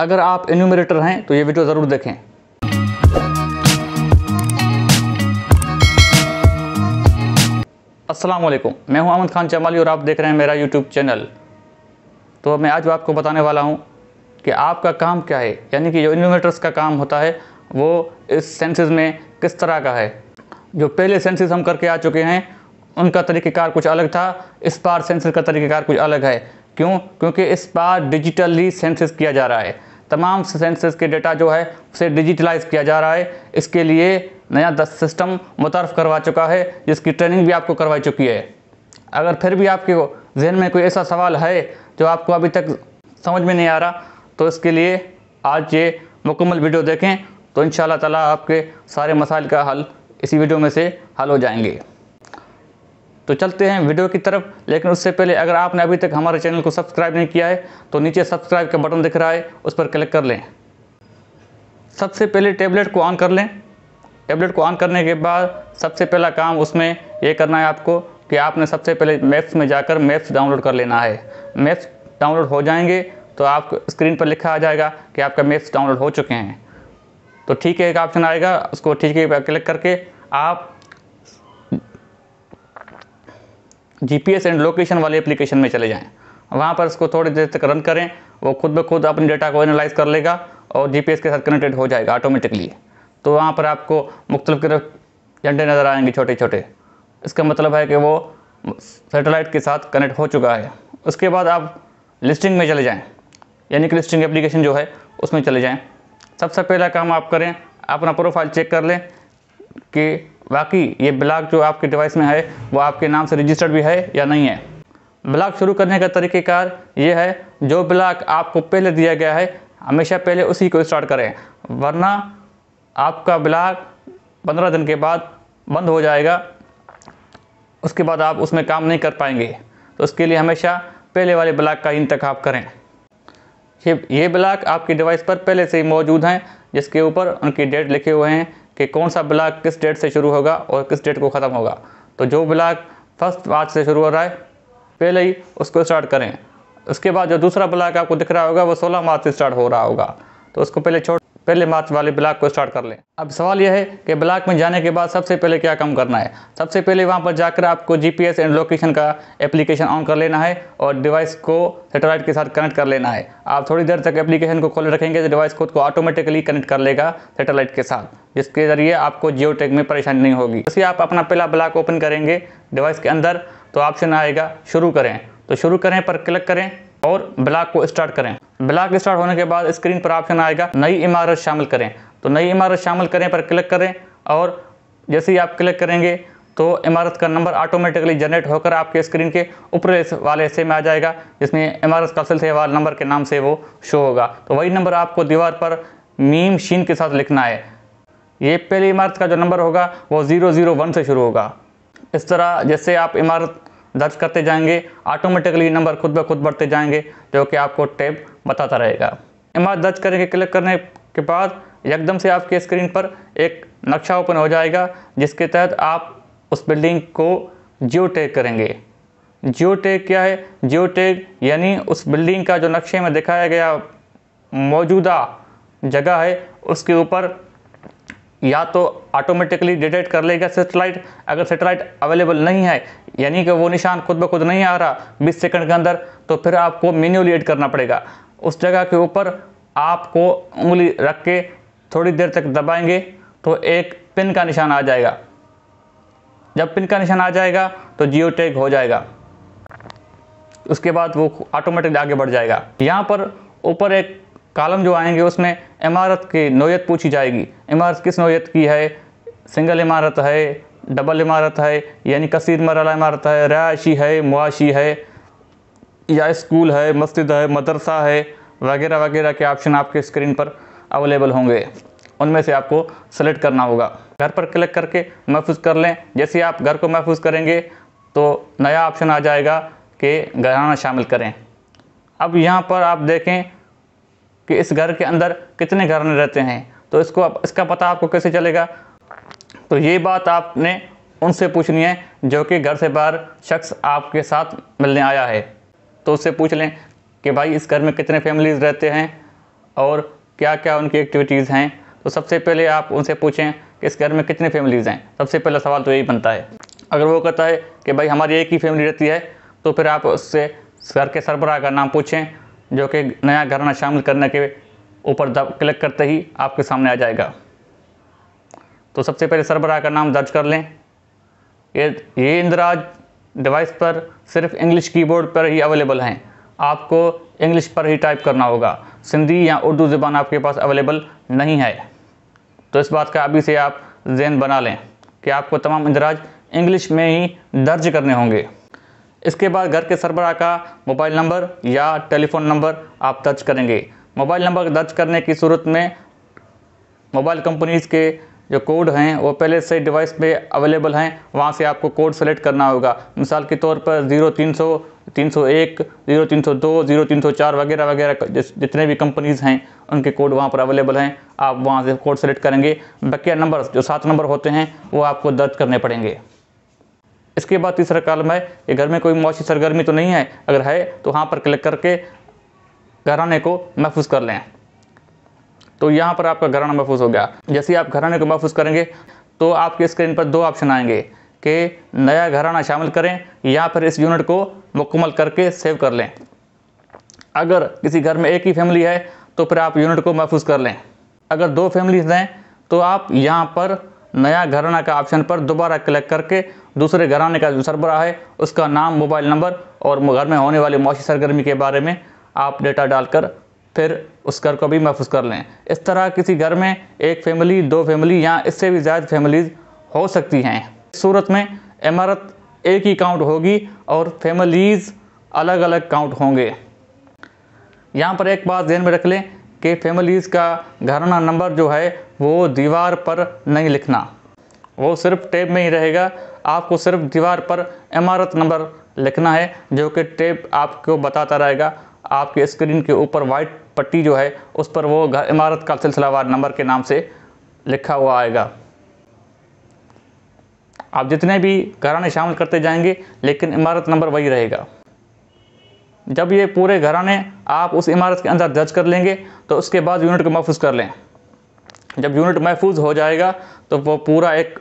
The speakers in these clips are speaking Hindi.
अगर आप एन्यूमरेटर हैं तो ये वीडियो ज़रूर देखें अस्सलाम वालेकुम मैं हूं अहमद खान चमाली और आप देख रहे हैं मेरा यूट्यूब चैनल तो मैं आज आपको बताने वाला हूं कि आपका काम क्या है यानी कि जो इन्यूमरेटर्स का काम होता है वो इस सेंसिस में किस तरह का है जो पहले सेंसिस हम करके आ चुके हैं उनका तरीक़ेकार कुछ अलग था इस बार सेंसर का तरीक़ेकार कुछ अलग है क्यों क्योंकि इस बार डिजिटली सेंसिस किया जा रहा है तमाम सेंसिस के डेटा जो है उसे डिजिटलाइज किया जा रहा है इसके लिए नया दस सिस्टम मुतारफ करवा चुका है जिसकी ट्रेनिंग भी आपको करवा चुकी है अगर फिर भी आपके जहन में कोई ऐसा सवाल है जो आपको अभी तक समझ में नहीं आ रहा तो इसके लिए आज ये मुकम्मल वीडियो देखें तो इन ताला आपके सारे मसाइल का हल इसी वीडियो में से हल हो जाएंगे तो चलते हैं वीडियो की तरफ लेकिन उससे पहले अगर आपने अभी तक हमारे चैनल को सब्सक्राइब नहीं किया है तो नीचे सब्सक्राइब का बटन दिख रहा है उस पर क्लिक कर लें सबसे पहले टेबलेट को ऑन कर लें टेबलेट को ऑन करने के बाद सबसे पहला काम उसमें ये करना है आपको कि आपने सबसे पहले मैप्स में जाकर मैप्स डाउनलोड कर लेना है मैप्स डाउनलोड हो जाएंगे तो आप स्क्रीन पर लिखा आ जाएगा कि आपका मैप्स डाउनलोड हो चुके हैं तो ठीक है एक ऑप्शन आएगा उसको ठीक है क्लिक करके आप जीपीएस एंड लोकेशन वाले एप्लीकेशन में चले जाएँ वहाँ पर इसको थोड़ी देर तक रन करें वो खुद ब खुद अपने डेटा को एनालाइज कर लेगा और जीपीएस के साथ कनेक्टेड हो जाएगा ऑटोमेटिकली तो वहाँ पर आपको मुख्तलिफ झंडे नज़र आएंगे छोटे छोटे इसका मतलब है कि वो सैटेलाइट के साथ कनेक्ट हो चुका है उसके बाद आप लिस्टिंग में चले जाएँ यानी कि लिस्टिंग एप्लीकेशन जो है उसमें चले जाएँ सबसे पहला काम आप करें अपना प्रोफाइल चेक कर लें कि बाकी ये ब्लॉक जो आपके डिवाइस में है वो आपके नाम से रजिस्टर्ड भी है या नहीं है ब्लॉक शुरू करने का तरीक़ेकार ये है जो ब्लॉक आपको पहले दिया गया है हमेशा पहले उसी को स्टार्ट करें वरना आपका ब्लॉक पंद्रह दिन के बाद बंद हो जाएगा उसके बाद आप उसमें काम नहीं कर पाएंगे तो उसके लिए हमेशा पहले वाले ब्लॉक का इंतखब करें ये ये ब्लॉक आपके डिवाइस पर पहले से ही मौजूद हैं जिसके ऊपर उनकी डेट लिखे हुए हैं कि कौन सा ब्लॉक किस डेट से शुरू होगा और किस डेट को ख़त्म होगा तो जो ब्लॉक फर्स्ट मार्च से शुरू हो रहा है पहले ही उसको स्टार्ट करें उसके बाद जो दूसरा ब्लॉक आपको दिख रहा होगा वो सोलह मार्च से स्टार्ट हो रहा होगा तो उसको पहले छोड़ पहले मार्च वाले ब्लॉक को स्टार्ट कर लें अब सवाल यह है कि ब्लॉक में जाने के बाद सबसे पहले क्या काम करना है सबसे पहले वहाँ पर जाकर आपको जीपीएस एंड लोकेशन का एप्लीकेशन ऑन कर लेना है और डिवाइस को सेटेलाइट के साथ कनेक्ट कर लेना है आप थोड़ी देर तक एप्लीकेशन को खोले रखेंगे तो डिवाइस खुद को ऑटोमेटिकली कनेक्ट कर लेगा सेटेलाइट के साथ जिसके ज़रिए आपको जियो में परेशानी नहीं होगी जैसे आप अपना पहला ब्लॉक ओपन करेंगे डिवाइस के अंदर तो ऑप्शन आएगा शुरू करें तो शुरू करें पर क्लिक करें और ब्लॉक को स्टार्ट करें ब्लॉक स्टार्ट होने के बाद स्क्रीन पर ऑप्शन आएगा नई इमारत शामिल करें तो नई इमारत शामिल करें पर क्लिक करें और जैसे ही आप क्लिक करेंगे तो इमारत का नंबर ऑटोमेटिकली जनरेट होकर आपके स्क्रीन के ऊपरे वाले हिस्से में आ जाएगा जिसमें इमारत का सिलसिले वाले नंबर के नाम से वो शो होगा तो वही नंबर आपको दीवार पर मीम शीन के साथ लिखना है ये पहली इमारत का जो नंबर होगा वो ज़ीरो ज़ीरो वन से शुरू होगा इस तरह जैसे आप इमारत दर्ज करते जाएंगे ऑटोमेटिकली नंबर खुद ब खुद बढ़ते जाएंगे जो कि आपको टैब बताता रहेगा एम दर्ज करने के क्लिक करने के बाद एकदम से आपके स्क्रीन पर एक नक्शा ओपन हो जाएगा जिसके तहत आप उस बिल्डिंग को जियो टैग करेंगे जियो टैग क्या है जियो टैग यानी उस बिल्डिंग का जो नक्शे में दिखाया गया मौजूदा जगह है उसके ऊपर या तो ऑटोमेटिकली डिटेक्ट कर लेगा सेटेलाइट अगर सेटेलाइट अवेलेबल नहीं है यानी कि वो निशान खुद ब खुद नहीं आ रहा 20 सेकंड के अंदर तो फिर आपको मेन्यूली एड करना पड़ेगा उस जगह के ऊपर आपको उंगली रख के थोड़ी देर तक दबाएंगे तो एक पिन का निशान आ जाएगा जब पिन का निशान आ जाएगा तो जियो टैग हो जाएगा उसके बाद वो ऑटोमेटिकली आगे बढ़ जाएगा यहाँ पर ऊपर एक कालम जो आएंगे उसमें इमारत की नोयत पूछी जाएगी इमारत किस नोयत की है सिंगल इमारत है डबल इमारत है यानी कसीर मरला इमारत है रहायशी है मुआशी है या स्कूल है मस्जिद है मदरसा है वगैरह वगैरह के ऑप्शन आपके स्क्रीन पर अवेलेबल होंगे उनमें से आपको सेलेक्ट करना होगा घर पर क्लिक करके महफूज कर लें जैसे आप घर को महफूज करेंगे तो नया ऑप्शन आ जाएगा कि घराना शामिल करें अब यहाँ पर आप देखें कि इस घर के अंदर कितने घराने रहते हैं तो इसको आप इसका पता आपको कैसे चलेगा तो ये बात आपने उनसे पूछनी है जो कि घर से बाहर शख्स आपके साथ मिलने आया है तो उससे पूछ लें कि भाई इस घर में कितने फैमिलीज़ रहते हैं और क्या क्या उनकी एक्टिविटीज़ हैं तो सबसे पहले आप उनसे पूछें कि इस घर में कितने फैमिलीज़ हैं सबसे पहला सवाल तो यही बनता है अगर वो कहता है कि भाई हमारी एक ही फैमिली रहती है तो फिर आप उससे घर के सरबराह का नाम पूछें जो कि नया घराना शामिल करने के ऊपर क्लिक करते ही आपके सामने आ जाएगा तो सबसे पहले सरबराह का नाम दर्ज कर लें ये ये इंदिराज डिवाइस पर सिर्फ इंग्लिश कीबोर्ड पर ही अवेलेबल हैं आपको इंग्लिश पर ही टाइप करना होगा सिंधी या उर्दू ज़बान आपके पास अवेलेबल नहीं है तो इस बात का अभी से आप जेन बना लें कि आपको तमाम इंदराज इंग्लिश में ही दर्ज करने होंगे इसके बाद घर के सरबरा का मोबाइल नंबर या टेलीफोन नंबर आप दर्ज करेंगे मोबाइल नंबर दर्ज करने की सूरत में मोबाइल कंपनीज़ के जो कोड हैं वो पहले से डिवाइस में अवेलेबल हैं वहाँ से आपको कोड सेलेक्ट करना होगा मिसाल के तौर पर ज़ीरो तीन सौ तीन सौ एक ज़ीरो तीन सौ दो ज़ीरो तीन सौ चार वगैरह वगैरह जितने भी कंपनीज़ हैं उनके कोड वहाँ पर अवेलेबल हैं आप वहाँ से कोड सेलेक्ट करेंगे बकिया नंबर जो सात नंबर होते हैं वो आपको दर्ज करने पड़ेंगे इसके बाद तीसरा कालम है कि घर में कोई मुआशी सरगर्मी तो नहीं है अगर है तो वहाँ पर क्लिक करके घराने को महफूज कर लें तो यहाँ पर आपका घराना महफूज हो गया जैसे ही आप घराने को महफूज करेंगे तो आपके स्क्रीन पर दो ऑप्शन आएंगे कि नया घराना शामिल करें या फिर इस यूनिट को मुकम्मल करके सेव कर लें अगर किसी घर में एक ही फैमिली है तो फिर आप यूनिट को महफूज कर लें अगर दो फैमिलीज हैं तो आप यहाँ पर नया घराना का ऑप्शन पर दोबारा क्लिक करके दूसरे घराने का जो सरबरा है उसका नाम मोबाइल नंबर और घर में होने वाली मौसी सरगर्मी के बारे में आप डेटा डालकर फिर उस घर को भी महफूज कर लें इस तरह किसी घर में एक फैमिली दो फैमिली या इससे भी ज़्यादा फैमिलीज़ हो सकती हैं सूरत में इमारत एक ही काउंट होगी और फैमिलीज़ अलग अलग काउंट होंगे यहाँ पर एक बात ध्यान में रख लें कि फैमिलीज़ का घराना नंबर जो है वो दीवार पर नहीं लिखना वो सिर्फ टेप में ही रहेगा आपको सिर्फ दीवार पर इमारत नंबर लिखना है जो कि टेप आपको बताता रहेगा आपके स्क्रीन के ऊपर वाइट पट्टी जो है उस पर वो घर इमारत का सिलसिलावार नंबर के नाम से लिखा हुआ आएगा आप जितने भी घराने शामिल करते जाएंगे लेकिन इमारत नंबर वही रहेगा जब ये पूरे घराने आप उस इमारत के अंदर दर्ज कर लेंगे तो उसके बाद यूनिट को महफूज कर लें जब यूनिट महफूज हो जाएगा तो वो पूरा एक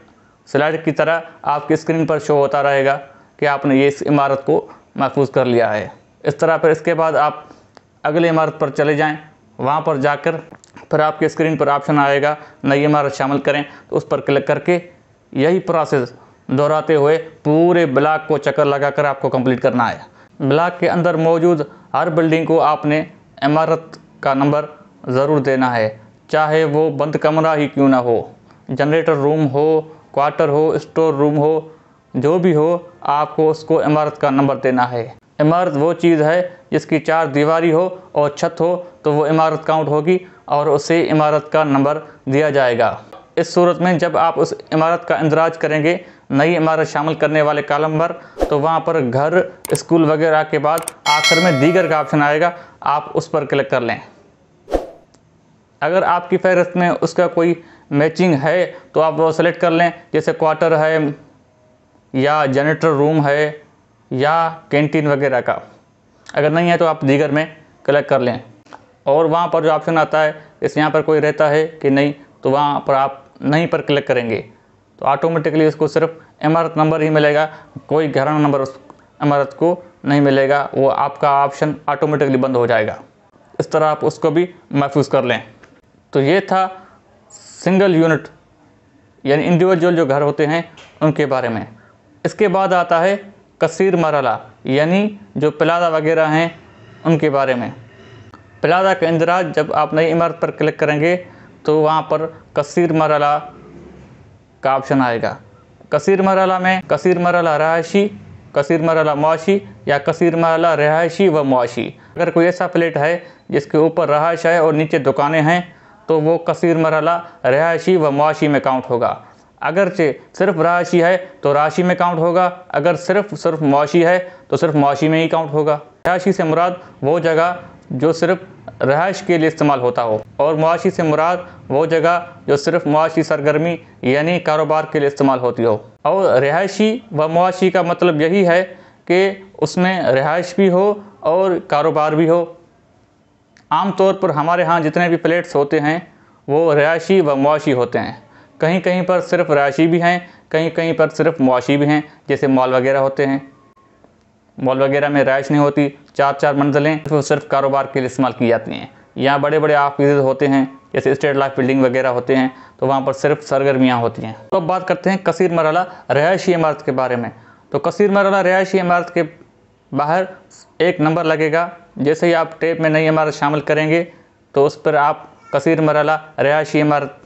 स्लाइड की तरह आपकी स्क्रीन पर शो होता रहेगा कि आपने ये इस इमारत को महफूज कर लिया है इस तरह फिर इसके बाद आप अगले इमारत पर चले जाएं वहाँ पर जाकर फिर आपके स्क्रीन पर ऑप्शन आएगा नई इमारत शामिल करें तो उस पर क्लिक करके यही प्रोसेस दोहराते हुए पूरे ब्लॉक को चक्कर लगाकर आपको कंप्लीट करना है ब्लॉक के अंदर मौजूद हर बिल्डिंग को आपने इमारत का नंबर ज़रूर देना है चाहे वो बंद कमरा ही क्यों ना हो जनरेटर रूम हो क्वार्टर हो स्टोर रूम हो जो भी हो आपको उसको इमारत का नंबर देना है इमारत वो चीज़ है जिसकी चार दीवारी हो और छत हो तो वो इमारत काउंट होगी और उसे इमारत का नंबर दिया जाएगा इस सूरत में जब आप उस इमारत का इंदराज करेंगे नई इमारत शामिल करने वाले कॉलम पर तो वहाँ पर घर स्कूल वगैरह के बाद आखिर में दीगर का ऑप्शन आएगा आप उस पर क्लिक कर लें अगर आपकी फहरस्त में उसका कोई मैचिंग है तो आप वो सेलेक्ट कर लें जैसे क्वार्टर है या जनरेटर रूम है या कैंटीन वगैरह का अगर नहीं है तो आप दीगर में कलेक्ट कर लें और वहाँ पर जो ऑप्शन आता है इस यहाँ पर कोई रहता है कि नहीं तो वहाँ पर आप नहीं पर क्लिक करेंगे तो ऑटोमेटिकली उसको सिर्फ इमारत नंबर ही मिलेगा कोई घराना नंबर उस इमारत को नहीं मिलेगा वो आपका ऑप्शन ऑटोमेटिकली बंद हो जाएगा इस तरह आप उसको भी महफूज कर लें तो ये था सिंगल यूनिट यानी इंडिविजुअल जो घर होते हैं उनके बारे में इसके बाद आता है कसर मरला यानी जो प्लाजा वगैरह हैं उनके बारे में प्लाजा का इंदराज जब आप नई इमारत पर क्लिक करेंगे तो वहाँ पर कसर मरला का ऑप्शन आएगा कसर मरला में कसर मरला रहायशी कसर मरला मुआशी या कसर मरला रहायशी व मुआशी अगर कोई ऐसा प्लेट है जिसके ऊपर रहायश है और नीचे दुकानें हैं तो वो कसर मरला रहायशी व मुआशी में काउंट होगा अगरचे सिर्फ राशि है तो राशि में काउंट होगा अगर सिर्फ सिर्फ मुआशी है तो सिर्फ मुआशी में ही काउंट होगा रहायशी से मुराद वो जगह जो सिर्फ रहायश के लिए इस्तेमाल होता हो और मुआशी से मुराद वो जगह जो सिर्फ मुआशी सरगर्मी यानी कारोबार के लिए इस्तेमाल होती हो और रिहायशी व मुआशी का मतलब यही है कि उसमें रहायश भी हो और कारोबार भी हो तौर पर हमारे यहाँ जितने भी प्लेट्स होते हैं वो रहायशी व मुआशी होते हैं कहीं कहीं पर सिर्फ रहायशी भी हैं कहीं कहीं पर सिर्फ मुआशी भी हैं जैसे मॉल वगैरह होते हैं मॉल वगैरह में रहायश नहीं होती चार चार मंजिलें तो सिर्फ कारोबार के लिए इस्तेमाल की जाती हैं यहाँ बड़े बड़े ऑफिस होते हैं जैसे स्टेट लाइफ बिल्डिंग वगैरह होते हैं तो वहाँ पर सिर्फ सरगर्मियाँ होती हैं तो अब बात करते हैं कसीर मरला रहायशी इमारत के बारे में तो कसीर मरला रहायशी इमारत के बाहर एक नंबर लगेगा जैसे ही आप टेप में नई इमारत शामिल करेंगे तो उस पर आप कसीर मरला रहायशी इमारत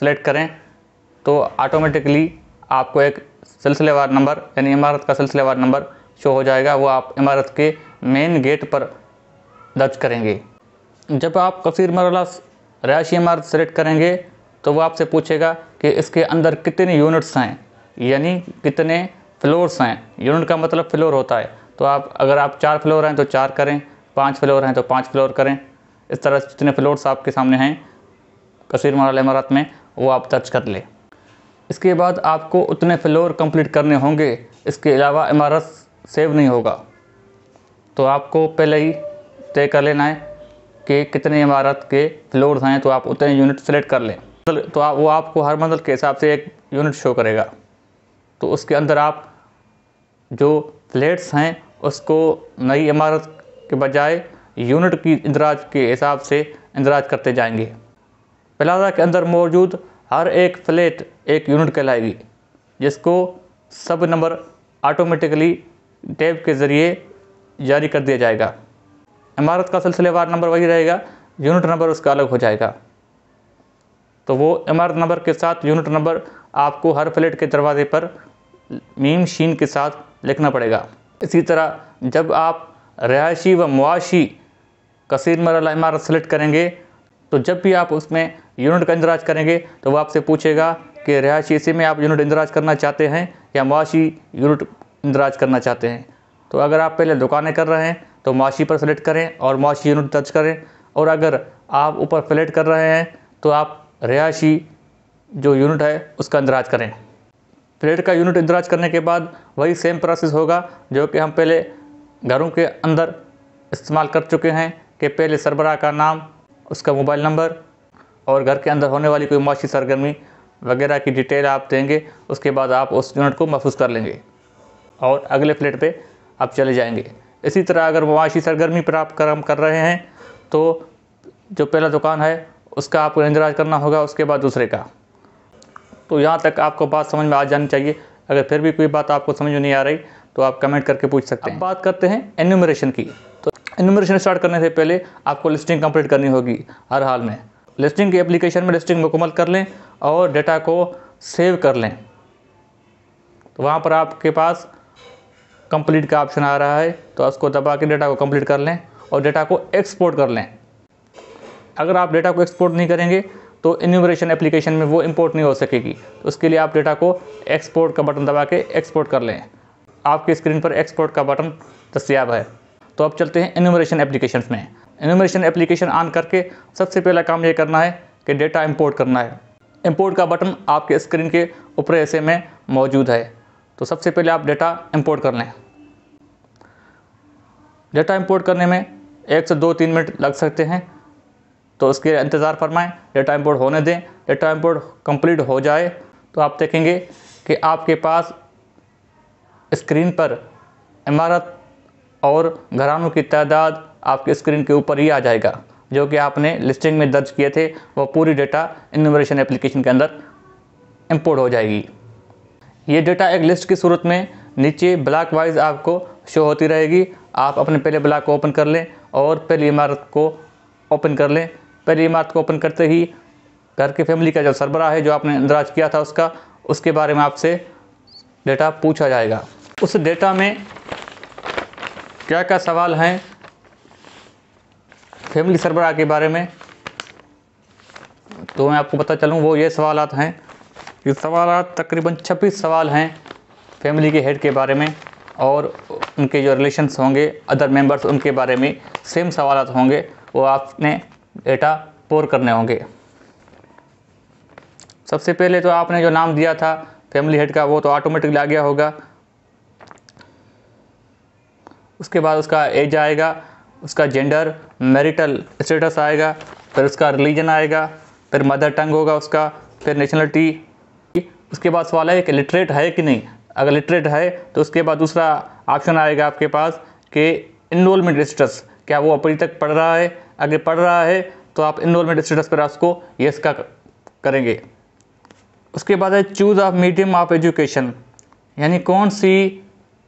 सेलेक्ट करें तो ऑटोमेटिकली आपको एक सिलसिलेवार नंबर यानी इमारत का सिलसिलेवार नंबर शो हो जाएगा वो आप इमारत के मेन गेट पर दर्ज करेंगे जब आप कसीर मरला रहायशी इमारत सेलेक्ट करेंगे तो वो आपसे पूछेगा कि इसके अंदर कितने यूनिट्स हैं यानी कितने फ्लोर्स हैं यूनिट का मतलब फ्लोर होता है तो आप अगर आप चार फ्लोर हैं तो चार करें पाँच फ्लोर हैं तो पाँच फ्लोर करें इस तरह जितने फ्लोर्स आपके सामने हैं कसीर मरला इमारत में वो आप दर्ज कर लें इसके बाद आपको उतने फ्लोर कंप्लीट करने होंगे इसके अलावा इमारत सेव नहीं होगा तो आपको पहले ही तय कर लेना है कि कितने इमारत के फ्लोर हैं तो आप उतने यूनिट सेलेक्ट कर लें तो आप वो आपको हर मंजिल के हिसाब से एक यूनिट शो करेगा तो उसके अंदर आप जो फ्लैट्स हैं उसको नई इमारत के बजाय यूनिट की इंदराज के हिसाब से इंदराज करते जाएंगे प्लाजा के अंदर मौजूद हर एक फ्लैट एक यूनिट कहलाएगी जिसको सब नंबर ऑटोमेटिकली टैब के ज़रिए जारी कर दिया जाएगा इमारत का सिलसिलेवार नंबर वही रहेगा यूनिट नंबर उसका अलग हो जाएगा तो वो इमारत नंबर के साथ यूनिट नंबर आपको हर फ्लैट के दरवाजे पर मीम शीन के साथ लिखना पड़ेगा इसी तरह जब आप रिहायशी व मुआशी कसीर मरला इमारत सेलेक्ट करेंगे तो जब भी आप उसमें यूनिट का इंदराज करेंगे तो वो आपसे पूछेगा कि रिहायशी हिस्से में आप यूनिट इंदराज करना चाहते हैं या मुआशी यूनिट इंदराज करना चाहते हैं तो अगर आप पहले दुकानें कर रहे हैं तो मुआशी पर सेलेक्ट करें और मुआशी यूनिट दर्ज करें और अगर आप ऊपर फ्लेट कर रहे हैं तो आप रिहायशी जो यूनिट है उसका इंदराज करें फ्लेट का यूनिट इंदराज करने के बाद वही सेम प्रोसेस होगा जो कि हम पहले घरों के अंदर इस्तेमाल कर चुके हैं कि पहले सरबराह का नाम उसका मोबाइल नंबर और घर के अंदर होने वाली कोई मुआशी सरगर्मी वगैरह की डिटेल आप देंगे उसके बाद आप उस यूनिट को महफूज कर लेंगे और अगले फ्लेट पे आप चले जाएंगे इसी तरह अगर मुआशी सरगर्मी पर आप कर्म कर रहे हैं तो जो पहला दुकान है उसका आपको इंदराज करना होगा उसके बाद दूसरे का तो यहाँ तक आपको बात समझ में आ जानी चाहिए अगर फिर भी कोई बात आपको समझ में नहीं आ रही तो आप कमेंट करके पूछ सकते हैं बात करते हैं एन्यूमरेशन की तो एन्यूमरेशन स्टार्ट करने से पहले आपको लिस्टिंग कंप्लीट करनी होगी हर हाल में लिस्टिंग की एप्लीकेशन में लिस्टिंग मुकम्मल कर लें और डेटा को सेव कर लें तो वहाँ पर आपके पास कंप्लीट का ऑप्शन आ रहा है तो उसको दबा के डेटा को कंप्लीट कर लें और डेटा को एक्सपोर्ट कर लें अगर आप डेटा को एक्सपोर्ट नहीं करेंगे तो इन्यूमरेशन एप्लीकेशन में वो इंपोर्ट नहीं हो सकेगी तो उसके लिए आप डेटा को एक्सपोर्ट का बटन दबा के एक्सपोर्ट कर लें आपकी स्क्रीन पर एक्सपोर्ट का बटन दस्तियाब है तो अब चलते हैं इन्यूमरेशन एप्लीकेशन में इन्यूमरेशन एप्लीकेशन ऑन करके सबसे पहला काम ये करना है कि डेटा इम्पोर्ट करना है इंपोर्ट का बटन आपके स्क्रीन के ऊपर ऐसे में मौजूद है तो सबसे पहले आप डेटा इंपोर्ट कर लें डेटा इंपोर्ट करने में एक से दो तीन मिनट लग सकते हैं तो उसके इंतज़ार फरमाएं डेटा इंपोर्ट होने दें डेटा इंपोर्ट कंप्लीट हो जाए तो आप देखेंगे कि आपके पास स्क्रीन पर इमारत और घरानों की तादाद आपके स्क्रीन के ऊपर ही आ जाएगा जो कि आपने लिस्टिंग में दर्ज किए थे वो पूरी डेटा इनोवेशन एप्लीकेशन के अंदर इम्पोर्ट हो जाएगी ये डेटा एक लिस्ट की सूरत में नीचे ब्लॉक वाइज आपको शो होती रहेगी आप अपने पहले ब्लॉक को ओपन कर लें और पहली इमारत को ओपन कर लें पहली इमारत को ओपन करते ही घर के फैमिली का जो सरबरा है जो आपने इंदराज किया था उसका उसके बारे में आपसे डेटा पूछा जाएगा उस डेटा में क्या क्या सवाल हैं फैमिली सरबराह के बारे में तो मैं आपको पता चलूँ वो ये सवाल हैं ये सवाल तकरीबन छब्बीस सवाल हैं फैमिली के हेड के बारे में और उनके जो रिलेशन्स होंगे अदर मेंबर्स उनके बारे में सेम सवाल होंगे वो आपने डेटा पोर करने होंगे सबसे पहले तो आपने जो नाम दिया था फैमिली हेड का वो तो ऑटोमेटिकली आ गया होगा उसके बाद उसका एज आएगा उसका जेंडर मैरिटल स्टेटस आएगा फिर उसका रिलीजन आएगा फिर मदर टंग होगा उसका फिर नेशनलिटी उसके बाद सवाल है कि लिटरेट है कि नहीं अगर लिटरेट है तो उसके बाद दूसरा ऑप्शन आएगा आपके पास कि इनरोलमेंट स्टेटस क्या वो अभी तक पढ़ रहा है अगर पढ़ रहा है तो आप इनरोलमेंट स्टेटस पर उसको ये का करेंगे उसके बाद है choose of medium of education यानी कौन सी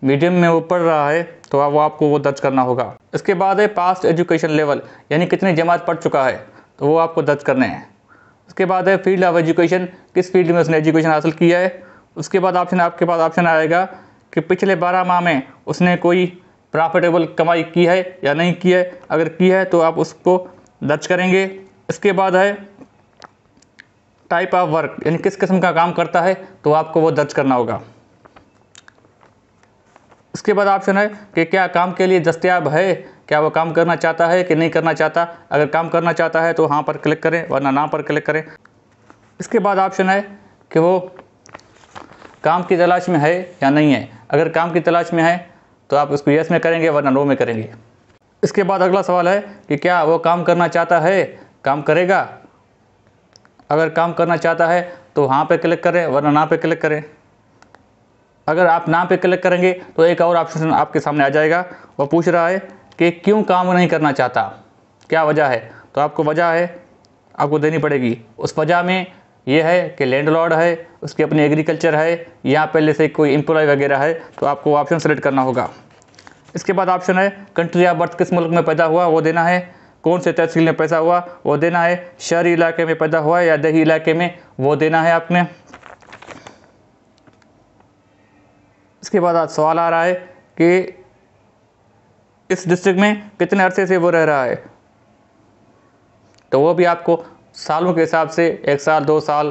मीडियम में वो पढ़ रहा है तो वो आपको वो दर्ज करना होगा इसके बाद है पास्ट एजुकेशन लेवल यानी कितनी जमात पढ़ चुका है तो वो आपको दर्ज करने हैं उसके बाद है फील्ड ऑफ एजुकेशन किस फील्ड में उसने एजुकेशन हासिल किया है उसके बाद ऑप्शन आपके पास ऑप्शन आएगा कि पिछले बारह माह में उसने कोई प्रॉफिटेबल कमाई की है या नहीं की है अगर की है तो आप उसको दर्ज करेंगे इसके बाद है टाइप ऑफ वर्क यानी किस किस्म का काम करता है तो आपको वो दर्ज करना होगा इसके बाद ऑप्शन है कि क्या काम के लिए दस्तियाब है क्या वो काम करना चाहता है कि नहीं करना चाहता अगर काम करना चाहता है तो हाँ पर क्लिक करें वरना ना पर क्लिक करें इसके बाद ऑप्शन है कि वो काम की तलाश में है या नहीं है अगर काम की तलाश में है तो आप उसको यस में करेंगे वरना नो में करेंगे इसके बाद अगला सवाल है कि क्या वो काम करना चाहता है काम करेगा अगर काम करना चाहता है तो हाँ पर क्लिक करें वरना ना पे क्लिक करें अगर आप नाम पे क्लिक करेंगे तो एक और ऑप्शन आपके सामने आ जाएगा वह पूछ रहा है कि क्यों काम नहीं करना चाहता क्या वजह है तो आपको वजह है आपको देनी पड़ेगी उस वजह में यह है कि लैंडलॉर्ड है उसके अपने एग्रीकल्चर है यहाँ पहले से कोई एम्प्लॉय वगैरह है तो आपको ऑप्शन सेलेक्ट करना होगा इसके बाद ऑप्शन है कंट्री ऑफ बर्थ किस मुल्क में पैदा हुआ वो देना है कौन से तहसील में पैदा हुआ वो देना है शहरी इलाके में पैदा हुआ या दही इलाके में वो देना है आपने इसके बाद आज सवाल आ रहा है कि इस डिस्ट्रिक्ट में कितने अरसे से वो रह रहा है तो वो भी आपको सालों के हिसाब से एक साल दो साल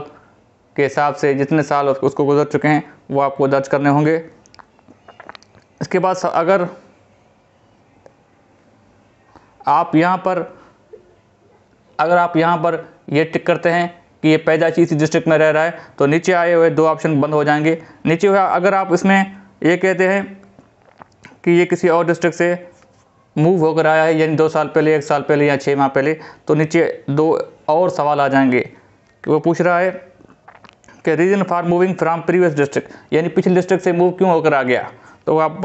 के हिसाब से जितने साल उसको गुजर चुके हैं वो आपको दर्ज करने होंगे इसके बाद अगर आप यहाँ पर अगर आप यहाँ पर ये टिक करते हैं कि ये पैदाइशी इसी डिस्ट्रिक्ट में रह रहा है तो नीचे आए हुए दो ऑप्शन बंद हो जाएंगे नीचे हुए अगर आप इसमें ये कहते हैं कि ये किसी और डिस्ट्रिक्ट से मूव होकर आया है यानी दो साल पहले एक साल पहले या छः माह पहले तो नीचे दो और सवाल आ जाएंगे कि वो पूछ रहा है कि reason for moving from previous district यानी पिछले डिस्ट्रिक्ट से मूव क्यों होकर आ गया तो आप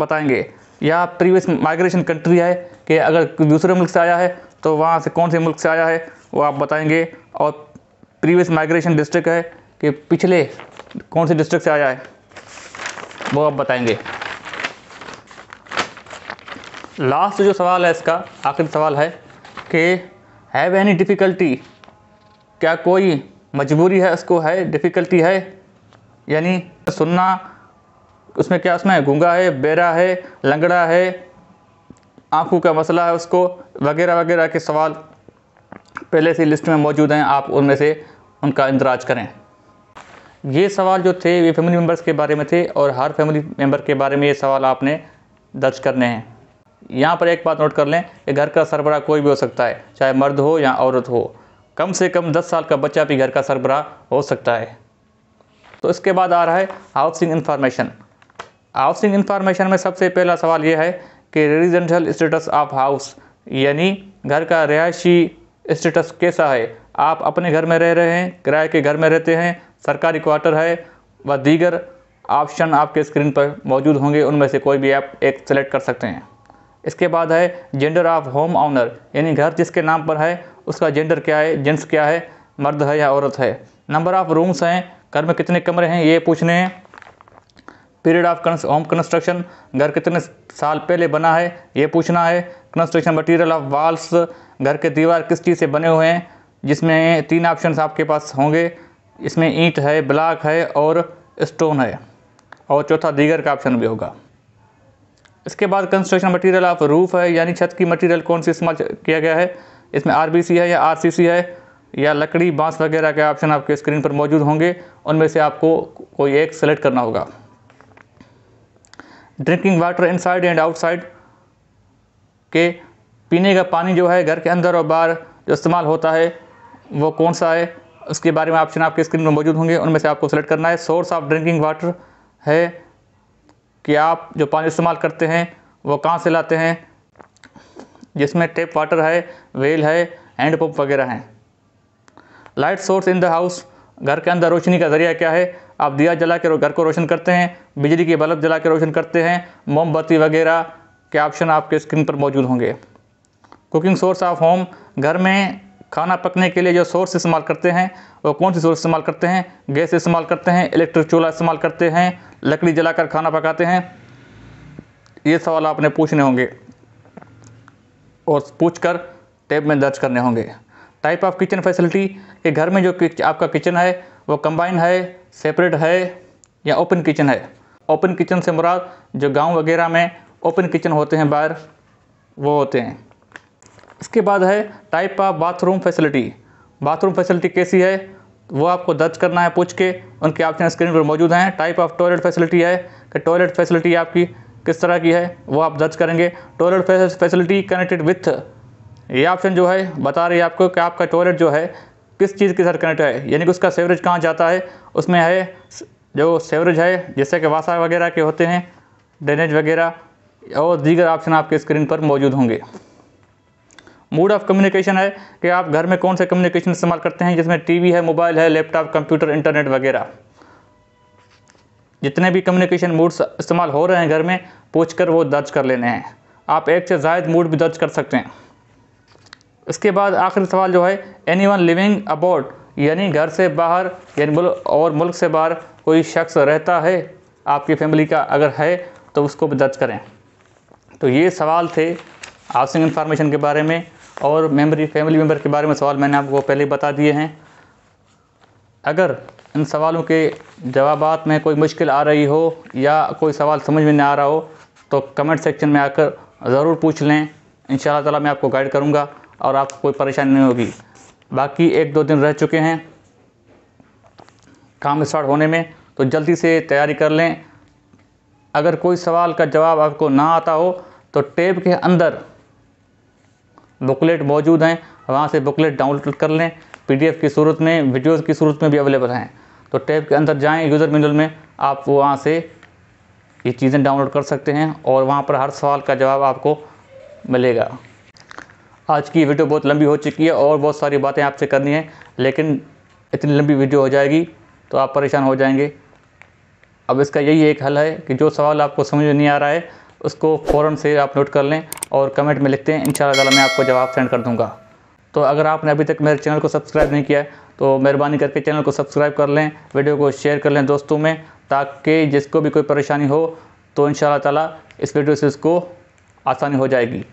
बताएंगे या प्रीवियस माइग्रेशन कंट्री है कि अगर दूसरे मुल्क से आया है तो वहाँ से कौन से मुल्क से आया है वो आप बताएंगे और प्रीवियस माइग्रेशन डिस्ट्रिक्ट है कि पिछले कौन से डिस्ट्रिक्ट से आया है वो आप बताएंगे लास्ट जो सवाल है इसका आखिरी सवाल है कि हैव एनी डिफ़िकल्टी क्या कोई मजबूरी है उसको है डिफ़िकल्टी है यानी सुनना उसमें क्या उसमें गूंगा है बेरा है लंगड़ा है आंखों का मसला है उसको वगैरह वगैरह के सवाल पहले से लिस्ट में मौजूद हैं आप उनमें से उनका इंदराज करें ये सवाल जो थे ये फैमिली मेम्बर्स के बारे में थे और हर फैमिली मेम्बर के बारे में ये सवाल आपने दर्ज करने हैं यहाँ पर एक बात नोट कर लें कि घर का सरबरा कोई भी हो सकता है चाहे मर्द हो या औरत हो कम से कम 10 साल का बच्चा भी घर का सरबरा हो सकता है तो इसके बाद आ रहा है हाउसिंग इन्फॉर्मेशन हाउसिंग इन्फॉर्मेशन में सबसे पहला सवाल ये है कि रेजिडेंशल स्टेटस ऑफ हाउस यानी घर का रिहायशी स्टेटस कैसा है आप अपने घर में रह रहे हैं किराए के घर में रहते हैं सरकारी क्वार्टर है व दीगर ऑप्शन आपके स्क्रीन पर मौजूद होंगे उनमें से कोई भी आप एक सेलेक्ट कर सकते हैं इसके बाद है जेंडर ऑफ होम ऑनर यानी घर जिसके नाम पर है उसका जेंडर क्या है जेंट्स क्या है मर्द है या औरत है नंबर ऑफ़ रूम्स हैं घर में कितने कमरे हैं ये पूछने हैं पीरियड ऑफ होम कंस्ट्रक्शन घर कितने साल पहले बना है ये पूछना है कंस्ट्रक्शन मटेरियल ऑफ वाल्स घर के दीवार किस चीज़ से बने हुए हैं जिसमें तीन ऑप्शन आपके पास होंगे इसमें ईंट है ब्लॉक है और स्टोन है और चौथा दीगर का ऑप्शन भी होगा इसके बाद कंस्ट्रक्शन मटेरियल ऑफ रूफ है यानी छत की मटेरियल कौन सी इस्तेमाल किया गया है इसमें आरबीसी है या आरसीसी है या लकड़ी बांस वगैरह के ऑप्शन आपके स्क्रीन पर मौजूद होंगे उनमें से आपको कोई एक सेलेक्ट करना होगा drinking water inside and outside के पीने का पानी जो है घर के अंदर और बाहर जो इस्तेमाल होता है वो कौन सा है उसके बारे में ऑप्शन आपके स्क्रीन पर मौजूद होंगे उनमें से आपको सेलेक्ट करना है सोर्स ऑफ ड्रिंकिंग वाटर है कि आप जो पानी इस्तेमाल करते हैं वो कहाँ से लाते हैं जिसमें टेप वाटर है वेल है हैंड पंप वगैरह हैं light source in the house घर के अंदर रोशनी का ज़रिया क्या है आप दिया जला के घर को रोशन करते हैं बिजली के बल्ब जला के रोशन करते हैं मोमबत्ती वगैरह के ऑप्शन आपके स्क्रीन पर मौजूद होंगे कुकिंग सोर्स ऑफ होम घर में खाना पकने के लिए जो सोर्स इस्तेमाल करते हैं वो कौन सी सोर्स इस्तेमाल करते हैं गैस इस्तेमाल करते हैं इलेक्ट्रिक चूल्हा इस्तेमाल करते हैं लकड़ी जलाकर खाना पकाते हैं ये सवाल आपने पूछने होंगे और पूछ कर टैब में दर्ज करने होंगे टाइप ऑफ किचन फैसिलिटी के घर में जो आपका किचन है वो कंबाइन है सेपरेट है या ओपन किचन है ओपन किचन से मुराद जो गाँव वगैरह में ओपन किचन होते हैं बाहर वो होते हैं इसके बाद है type of bathroom facility bathroom facility कैसी है वो आपको दर्ज करना है पूछ के उनके ऑप्शन स्क्रीन पर मौजूद हैं टाइप ऑफ टॉयलेट फैसिलिटी है कि टॉयलेट फैसिलिटी आपकी किस तरह की है वो आप दर्ज करेंगे टॉयलेट फैसिलिटी कनेक्टेड विथ ये ऑप्शन जो है बता रही है आपको कि आपका टॉयलेट जो है किस चीज़ के साथ कनेक्ट है यानी कि उसका सेवरेज कहाँ जाता है उसमें है जो सेवरेज है जैसे कि वासा वगैरह के होते हैं ड्रेनेज वगैरह और दीगर ऑप्शन आपके स्क्रीन पर मौजूद होंगे मूड ऑफ कम्युनिकेशन है कि आप घर में कौन से कम्युनिकेशन इस्तेमाल करते हैं जिसमें टीवी है मोबाइल है लैपटॉप कंप्यूटर इंटरनेट वगैरह जितने भी कम्युनिकेशन मूड्स इस्तेमाल हो रहे हैं घर में पूछ कर वो दर्ज कर लेने हैं आप एक से ज़ायद मूड भी दर्ज कर सकते हैं इसके बाद आखिरी सवाल जो है एनी वन लिविंग अबाउट यानी घर से बाहर यानी और मुल्क से बाहर कोई शख्स रहता है आपकी फैमिली का अगर है तो उसको भी दर्ज करें तो ये सवाल थे हाउसिंग इन्फॉर्मेशन के बारे में और मेमरी फैमिली मेम्बर के बारे में सवाल मैंने आपको पहले बता दिए हैं अगर इन सवालों के जवाब में कोई मुश्किल आ रही हो या कोई सवाल समझ में नहीं आ रहा हो तो कमेंट सेक्शन में आकर ज़रूर पूछ लें इन ताला मैं आपको गाइड करूँगा और आपको कोई परेशानी नहीं होगी बाकी एक दो दिन रह चुके हैं काम स्टार्ट होने में तो जल्दी से तैयारी कर लें अगर कोई सवाल का जवाब आपको ना आता हो तो टेब के अंदर बुकलेट मौजूद हैं वहाँ से बुकलेट डाउनलोड कर लें पी की सूरत में वीडियोज़ की सूरत में भी अवेलेबल हैं तो टैब के अंदर जाएँ यूज़र मिनल में आप वहाँ से ये चीज़ें डाउनलोड कर सकते हैं और वहाँ पर हर सवाल का जवाब आपको मिलेगा आज की वीडियो बहुत लंबी हो चुकी है और बहुत सारी बातें आपसे करनी है लेकिन इतनी लंबी वीडियो हो जाएगी तो आप परेशान हो जाएंगे अब इसका यही एक हल है कि जो सवाल आपको समझ में नहीं आ रहा है उसको फ़ौरन से आप नोट कर लें और कमेंट में लिखते हैं इन ताला मैं आपको जवाब सेंड कर दूँगा तो अगर आपने अभी तक मेरे चैनल को सब्सक्राइब नहीं किया तो मेहरबानी करके चैनल को सब्सक्राइब कर लें वीडियो को शेयर कर लें दोस्तों में ताकि जिसको भी कोई परेशानी हो तो इन ताला इस वीडियो से उसको आसानी हो जाएगी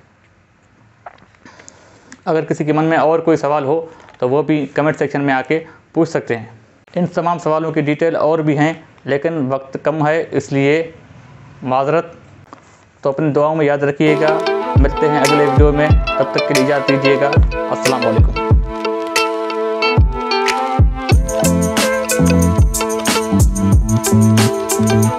अगर किसी के मन में और कोई सवाल हो तो वो भी कमेंट सेक्शन में आके पूछ सकते हैं इन तमाम सवालों की डिटेल और भी हैं लेकिन वक्त कम है इसलिए माजरत तो अपनी दुआओं में याद रखिएगा मिलते हैं अगले वीडियो में तब तक के लिए इजाज़त दीजिएगा अस्सलाम वालेकुम Thank you.